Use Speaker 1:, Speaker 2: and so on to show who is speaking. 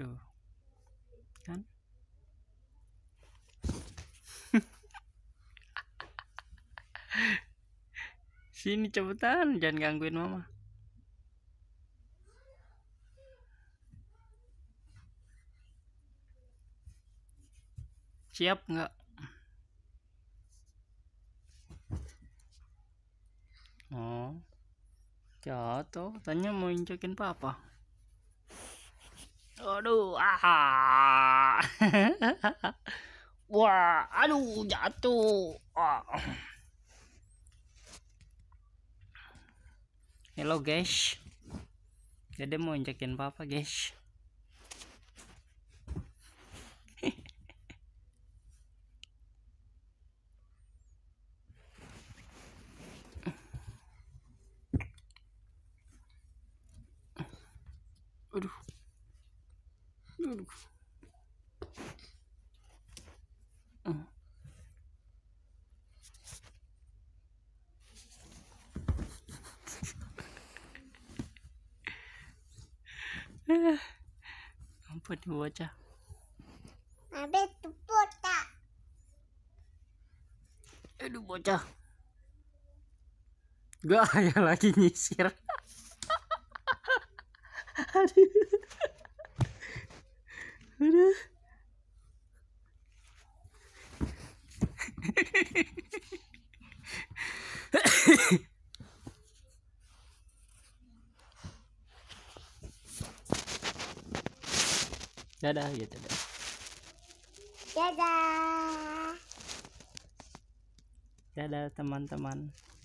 Speaker 1: gitu kan sini cepetan jangan gangguin mama siap nggak oh jatuh tanya mau injakin papa Aduh, ah. Wah, aduh jatuh. Ah. Hello guys. Jadi mau injekin papa guys. Aduh aduh, uh. ampun bocah Abe tuh bocah aduh bocah gak ayah lagi nyisir aduh Aduh. dadah ya dadah. Dadah. Dadah teman-teman.